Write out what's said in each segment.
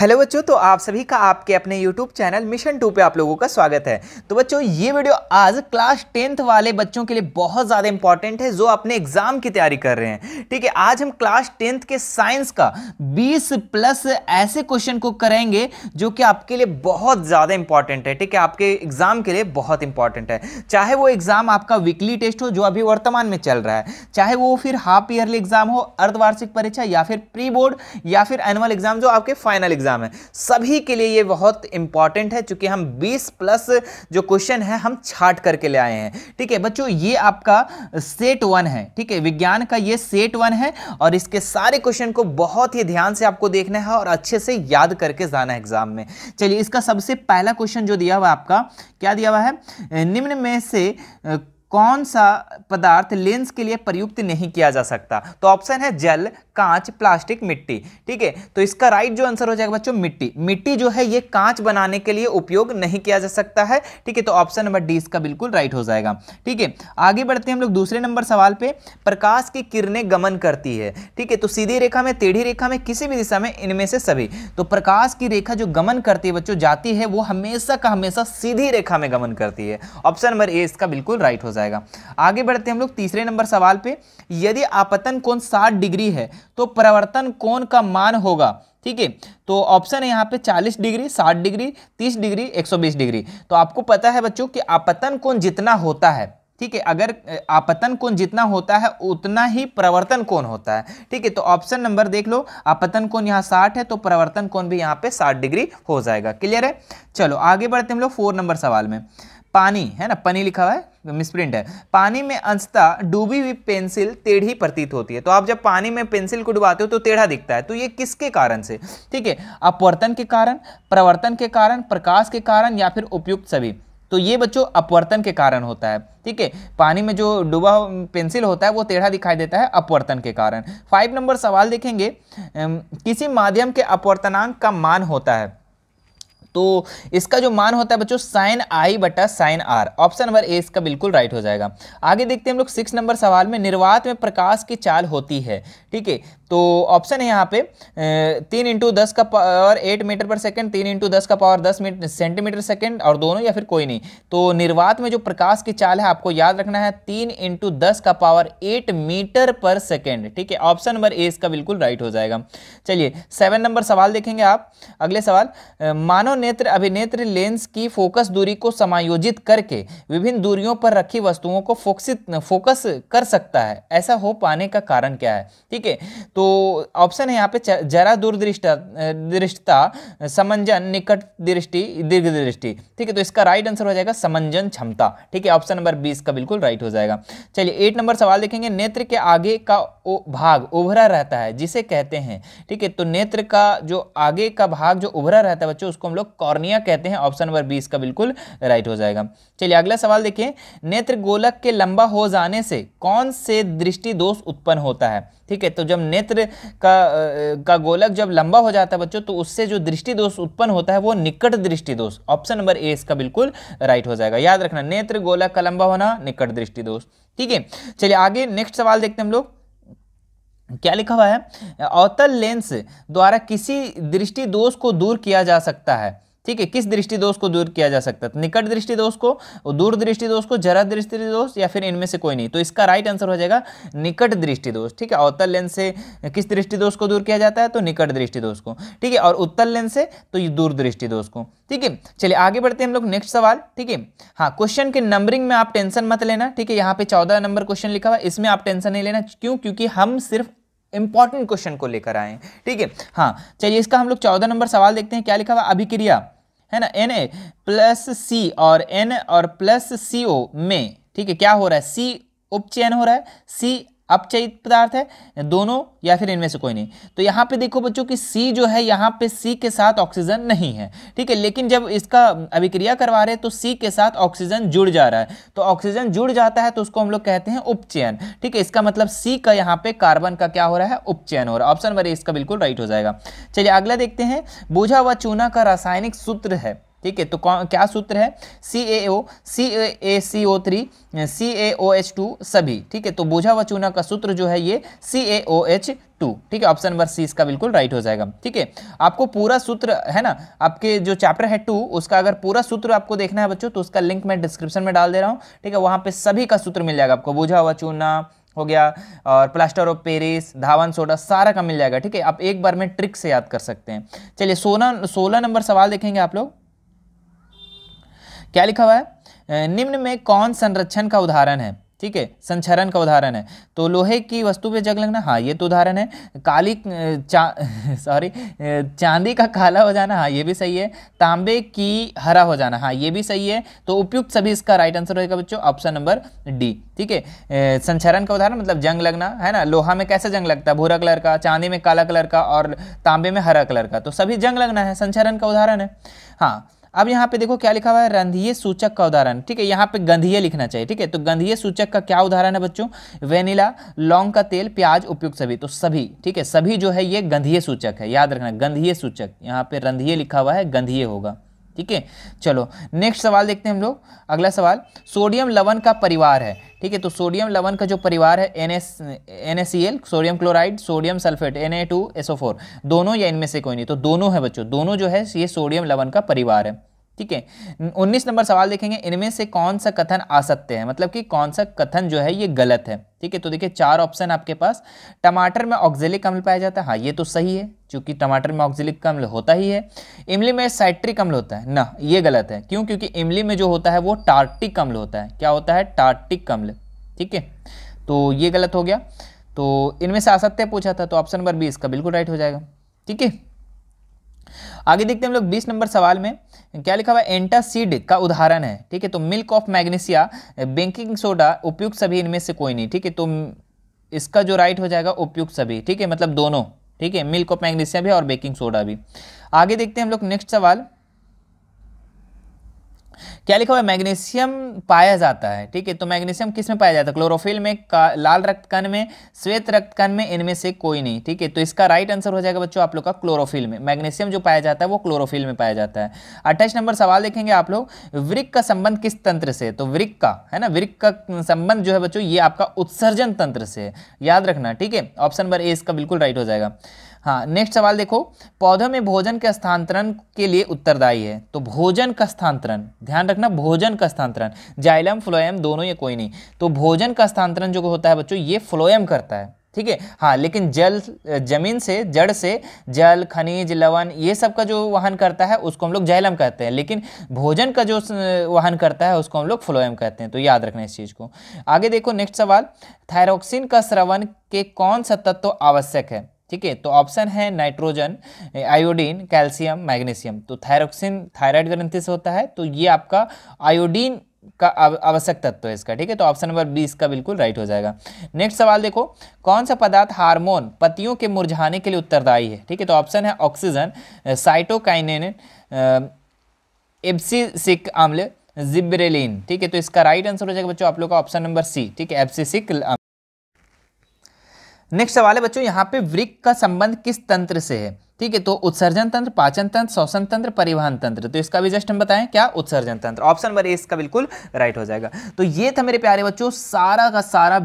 hello बच्चों तो आप सभी का आपके अपने यूट्यूब चैनल मिशन टू पे आप लोगों का स्वागत है तो बच्चों ये वीडियो आज क्लास टेंथ वाले बच्चों के लिए बहुत ज़्यादा इंपॉर्टेंट है जो अपने एग्जाम की तैयारी कर रहे हैं ठीक है आज हम क्लास टेंथ के साइंस का 20 प्लस ऐसे क्वेश्चन को करेंगे जो कि आपके लिए बहुत ज़्यादा इंपॉर्टेंट है ठीक है आपके एग्जाम के लिए बहुत इंपॉर्टेंट है चाहे वो एग्जाम आपका वीकली टेस्ट हो जो अभी वर्तमान में चल रहा है चाहे वो फिर हाफ ईयरली एग्जाम हो अर्धवार्षिक परीक्षा या फिर प्री बोर्ड या फिर एनुअल एग्जाम जो आपके फाइनल एग्जाम एग्ज़ाम है सभी के लिए ये बहुत इंपॉर्टेंट है चूँकि हम बीस प्लस जो क्वेश्चन है हम छाट करके ले आए हैं ठीक है बच्चों ये आपका सेट वन है ठीक है विज्ञान का ये सेट वन है और इसके सारे क्वेश्चन को बहुत ही ध्यान से आपको देखना है और अच्छे से याद करके जाना है एग्जाम में चलिए इसका सबसे पहला क्वेश्चन जो दिया हुआ आपका क्या दिया हुआ है निम्न में से कौन सा पदार्थ लेंस के लिए प्रयुक्त नहीं किया जा सकता तो ऑप्शन है जल कांच प्लास्टिक मिट्टी ठीक है तो इसका राइट जो आंसर हो जाएगा बच्चों मिट्टी मिट्टी जो है ये कांच बनाने के लिए उपयोग नहीं किया जा सकता है ठीक है तो ऑप्शन नंबर डी इसका बिल्कुल राइट हो जाएगा ठीक है आगे बढ़ते हैं हम लोग दूसरे नंबर सवाल पे प्रकाश की किरणें गमन करती है ठीक है तो सीधी रेखा में टेढ़ी रेखा में किसी भी दिशा में इनमें से सभी तो प्रकाश की रेखा जो गमन करती है बच्चों जाती है वो हमेशा का हमेशा सीधी रेखा में गमन करती है ऑप्शन नंबर ए इसका बिल्कुल राइट हो जाएगा जाएगा आगे बढ़ते हैं हम लोग तीसरे नंबर सवाल पे यदि आपतन कोण 60 डिग्री है तो परावर्तन कोण का मान होगा ठीक है तो ऑप्शन है यहाँ पे 40 डिग्री 60 डिग्री 30 डिग्री 120 डिग्री तो आपको पता है बच्चों कि आपतन कोण जितना होता है ठीक है अगर आपतन कोण जितना होता है उतना ही प्रवर्तन कोण होता है ठीक है तो ऑप्शन नंबर देख लो आपतन कोण यहाँ 60 है तो प्रवर्तन कोण भी यहाँ पे 60 डिग्री हो जाएगा क्लियर है चलो आगे बढ़ते हम लोग फोर नंबर सवाल में पानी है ना पानी लिखा हुआ है मिसप्रिंट है पानी में अंशता डूबी हुई पेंसिल टेढ़ी प्रतीत होती है तो आप जब पानी में पेंसिल को डुबाते हो तो टेढ़ा दिखता है तो ये किसके कारण से ठीक है अपवर्तन के कारण प्रवर्तन के कारण प्रकाश के कारण या फिर उपयुक्त सभी तो ये बच्चों अपवर्तन के कारण होता है ठीक है पानी में जो डूबा पेंसिल होता है वो टेढ़ा दिखाई देता है अपवर्तन के कारण फाइव नंबर सवाल देखेंगे किसी माध्यम के अपवर्तनांक का मान होता है तो इसका जो मान होता है बच्चों साइन आई बटा sine R option number A इसका बिल्कुल राइट हो जाएगा आगे देखते हैं हम लोग सिक्स नंबर सवाल में निर्वात में प्रकाश की चाल होती है ठीक है तो ऑप्शन है यहाँ पे तीन इंटू दस का power eight metre per second तीन इंटू दस का पावर दस सेंटीमीटर सेकंड और दोनों या फिर कोई नहीं तो निर्वात में जो प्रकाश की चाल है आपको याद रखना है तीन इंटू दस का power eight metre per second ठीक है ऑप्शन नंबर ए इसका बिल्कुल राइट हो जाएगा चलिए सेवन नंबर सवाल देखेंगे आप अगले सवाल मानव नेत्र अभिनेत्र लेंस की फोकस दूरी को समायोजित करके विभिन्न दूरियों पर रखी वस्तुओं को फोकसित फोकस कर सकता है ऐसा हो पाने का कारण क्या है ठीक है तो तो ऑप्शन है यहाँ पे जरा दूरदृष्टा दृष्टता समंजन निकट दृष्टि दीर्घ दृष्टि ठीक है तो इसका राइट आंसर हो जाएगा समंजन क्षमता ठीक है ऑप्शन नंबर बीस का बिल्कुल राइट हो जाएगा चलिए एट नंबर सवाल देखेंगे नेत्र के आगे का ओ, भाग उभरा रहता है जिसे कहते हैं ठीक है तो नेत्र का जो आगे का भाग जो उभरा रहता है बच्चों उसको हम लोग कॉर्निया कहते हैं ऑप्शन नंबर बीस का बिल्कुल राइट हो जाएगा चलिए अगला सवाल देखिए नेत्र गोलक के लंबा हो जाने से कौन से दृष्टि दोष उत्पन्न होता है ठीक है तो जब नेत्र का का गोलक जब लंबा हो जाता है बच्चों तो उससे जो दृष्टि दोष उत्पन्न होता है वो निकट दृष्टि दोष ऑप्शन नंबर ए इसका बिल्कुल राइट हो जाएगा याद रखना नेत्र गोलक का लंबा होना निकट दृष्टि दोष ठीक है चलिए आगे नेक्स्ट सवाल देखते हैं हम लोग क्या लिखा हुआ है अवतल लेंस द्वारा किसी दृष्टि दोष को दूर किया जा सकता है ठीक है किस दृष्टि दोष को दूर किया जा सकता है तो निकट दृष्टि दोष को दूर दृष्टि दोष को जरा दृष्टि दोष या फिर इनमें से कोई नहीं तो इसका राइट आंसर हो जाएगा निकट दृष्टि दोष ठीक है अवतल लेंस से किस दृष्टि दोष को दूर किया जाता है तो निकट दृष्टि दोष को ठीक है और उत्तल लेंस से तो ये दूर दृष्टि दोष को ठीक है चलिए आगे बढ़ते हैं हम लोग नेक्स्ट सवाल ठीक है हाँ क्वेश्चन के नंबरिंग में आप टेंशन मत लेना ठीक है यहाँ पे चौदह नंबर क्वेश्चन लिखा हुआ है इसमें आप टेंशन नहीं लेना क्यों क्योंकि हम सिर्फ इंपॉर्टेंट क्वेश्चन को लेकर आए ठीक है हाँ चलिए इसका हम लोग चौदह नंबर सवाल देखते हैं क्या लिखा हुआ अभिक्रिया है ना एन ए प्लस सी और एन और प्लस सी ओ में ठीक है क्या हो रहा है सी उपचयन हो रहा है सी अपचयित पदार्थ है दोनों या फिर इनमें से कोई नहीं तो यहाँ पे देखो बच्चों कि सी जो है यहाँ पे सी के साथ ऑक्सीजन नहीं है ठीक है लेकिन जब इसका अभिक्रिया करवा रहे हैं तो सी के साथ ऑक्सीजन जुड़ जा रहा है तो ऑक्सीजन जुड़ जाता है तो उसको हम लोग कहते हैं उपचयन ठीक है इसका मतलब सी का यहाँ पे कार्बन का क्या हो रहा है उपचयन हो रहा है ऑप्शन नंबर ए इसका बिल्कुल राइट हो जाएगा चलिए अगला देखते हैं बोझा व चूना का रासायनिक सूत्र है ठीक है तो क्या सूत्र है C A O C A C O three C A O H two सभी ठीक है तो बोझा व चूना का सूत्र जो है ये सी ए ओ एच टू ठीक है ऑप्शन नंबर सी इसका बिल्कुल राइट हो जाएगा ठीक है आपको पूरा सूत्र है ना आपके जो चैप्टर है टू उसका अगर पूरा सूत्र आपको देखना है बच्चों तो उसका लिंक मैं डिस्क्रिप्शन में डाल दे रहा हूँ ठीक है वहाँ पर सभी का सूत्र मिल जाएगा आपको बोझा व चूना हो गया और प्लास्टर ऑफ पेरिस धावन सोडा सारा का मिल जाएगा ठीक है आप एक बार में ट्रिक से याद कर सकते हैं चलिए सोलह सोलह नंबर सवाल देखेंगे आप लोग क्या लिखा हुआ है निम्न में कौन संरक्षण का उदाहरण है ठीक है संचरण का उदाहरण है तो लोहे की वस्तु पे जग लगना हाँ ये तो उदाहरण है काली चा सॉरी चांदी का काला हो जाना हाँ ये भी सही है तांबे की हरा हो जाना हाँ ये भी सही है तो उपयुक्त सभी इसका राइट आंसर होगा बच्चों ऑप्शन नंबर डी ठीक है संचरण का उदाहरण मतलब जंग लगना है ना लोहा में कैसे जंग लगता है भूरा कलर का चांदी में काला कलर का और तांबे में हरा कलर का तो सभी जंग लगना है संचरण का उदाहरण है हाँ अब यहाँ पे देखो क्या लिखा हुआ है रंधीय सूचक का उदाहरण ठीक है यहाँ पे गंधीय लिखना चाहिए ठीक है तो गंधीय सूचक का क्या उदाहरण है बच्चों वेनिला लौंग का तेल प्याज उपयुक्त सभी तो सभी ठीक है सभी जो है ये गंधीय सूचक है याद रखना गंधीय सूचक यहाँ पे रंधीय लिखा हुआ है गंधीय होगा ठीक है चलो नेक्स्ट सवाल देखते हैं हम लोग अगला सवाल सोडियम लवन का परिवार है ठीक है तो सोडियम लवन का जो परिवार है N S sodium chloride sodium sulphate N two SO four दोनों या इनमें से कोई नहीं तो दोनों है बच्चों दोनों जो है ये सोडियम लवन का परिवार है ठीक है उन्नीस नंबर सवाल देखेंगे इनमें से कौन सा कथन असत्य है मतलब कि कौन सा कथन जो है ये गलत है ठीक है तो देखिए चार ऑप्शन आपके पास टमाटर में ऑक्जेलिक अम्ल पाया जाता है हाँ ये तो सही है क्योंकि टमाटर में ऑक्जेलिक अम्ल होता ही है इमली में साइट्रिक अम्ल होता है ना ये गलत है क्यों क्योंकि इमली में जो होता है वो टार्टिक अम्ल होता है क्या होता है टार्टिक अम्ल ठीक है तो ये गलत हो गया तो इनमें से असत्य पूछा था तो ऑप्शन नंबर बी इसका बिल्कुल राइट हो जाएगा ठीक है आगे देखते हैं हम लोग बीस नंबर सवाल में क्या लिखा हुआ है का उदाहरण है ठीक है तो milk of magnesia baking soda उपयुक्त सभी इनमें से कोई नहीं ठीक है तो इसका जो राइट हो जाएगा उपयुक्त सभी ठीक है मतलब दोनों ठीक है मिल्क ऑफ मैग्नीशिया भी और बेकिंग सोडा भी आगे देखते हैं हम लोग नेक्स्ट सवाल क्या लिखा हुआ है मैग्नीशियम पाया जाता है ठीक है तो मैग्नीशियम किस में पाया जाता है क्लोरोफिल में लाल रक्त कण में श्वेत रक्त कण में इनमें से कोई नहीं ठीक है तो इसका राइट आंसर हो जाएगा बच्चों आप लोग का क्लोरोफिल में मैग्नीशियम जो पाया जाता है वो क्लोरोफिल में पाया जाता है अट्ठाईस नंबर सवाल देखेंगे आप लोग वृक का संबंध किस तंत्र से तो वृक का है ना वृक का संबंध जो है बच्चों ये आपका उत्सर्जन तंत्र से याद रखना ठीक है ऑप्शन नंबर ए इसका बिल्कुल राइट हो जाएगा हाँ नेक्स्ट सवाल देखो पौधों में भोजन के स्थानांतरण के लिए उत्तरदायी है तो भोजन का स्थानांतरण ध्यान रखना भोजन का स्थानांतरण जाइलम फ्लोएम दोनों ये कोई नहीं तो भोजन का स्थानांतरण जो होता है बच्चों ये फ्लोएम करता है ठीक है हाँ लेकिन जल जमीन से जड़ से जल खनिज लवण ये सब का जो वहन करता है उसको हम लोग जैलम कहते हैं लेकिन भोजन का जो वहन करता है उसको हम लोग फ्लोएम कहते हैं तो याद रखना इस चीज़ को आगे देखो नेक्स्ट सवाल थायरोक्सिन का श्रवण के कौन सा तत्व आवश्यक है ठीक है तो ऑप्शन है नाइट्रोजन आयोडीन कैल्शियम मैग्नीशियम तो थायरोक्सिन थायराइड ग्रंथि से होता है तो ये आपका आयोडीन का आवश्यक तत्व है इसका ठीक है तो ऑप्शन नंबर बी इसका बिल्कुल राइट हो जाएगा नेक्स्ट सवाल देखो कौन सा पदार्थ हार्मोन पतियों के मुरझाने के लिए उत्तरदायी है ठीक है तो ऑप्शन है ऑक्सीजन साइटोकाइन एप्सिसिक आम्ल जिब्रेलिन ठीक है तो इसका राइट आंसर हो जाएगा बच्चों आप लोग का ऑप्शन नंबर सी ठीक है एब्सिसिक नेक्स्ट सवाल है बच्चों यहाँ पे वृक का संबंध किस तंत्र से है ठीक है तो उत्सर्जन तंत्र पाचन तंत्र श्वसन तंत्र परिवहन तंत्र तो इसका भी जस्ट हम बताएं क्या उत्सर्जन तंत्र ऑप्शन नंबर ए इसका बिल्कुल राइट हो जाएगा तो ये था मेरे प्यारे बच्चों सारा का सारा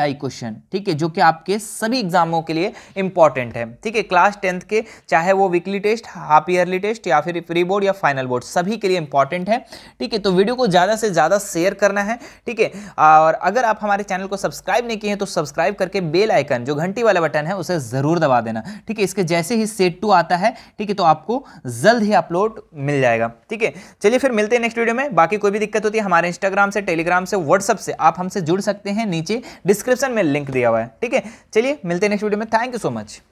आई क्वेश्चन ठीक है जो कि आपके सभी एग्जामों के लिए इंपॉर्टेंट है ठीक है क्लास टेंथ के चाहे वो weekly test half yearly test या फिर प्री बोर्ड या फाइनल बोर्ड सभी के लिए इंपॉर्टेंट है ठीक है तो वीडियो को ज़्यादा से ज़्यादा शेयर करना है ठीक है और अगर आप हमारे चैनल को सब्सक्राइब नहीं किए तो सब्सक्राइब करके बेल आइकन जो घंटी वाला बटन है उसे ज़रूर दबा देना ठीक है इसके जैसे ही सेट टू आता है ठीक है तो आपको जल्द ही अपलोड मिल जाएगा ठीक है चलिए फिर मिलते हैं नेक्स्ट वीडियो में बाकी कोई भी दिक्कत होती है हमारे इंस्टाग्राम से टेलीग्राम से व्हाट्सअप से आप हमसे जुड़ सकते हैं नीचे डिस्क्रिप्शन में लिंक दिया हुआ है ठीक है चलिए मिलते हैं नेक्स्ट वीडियो में थैंक यू सो मच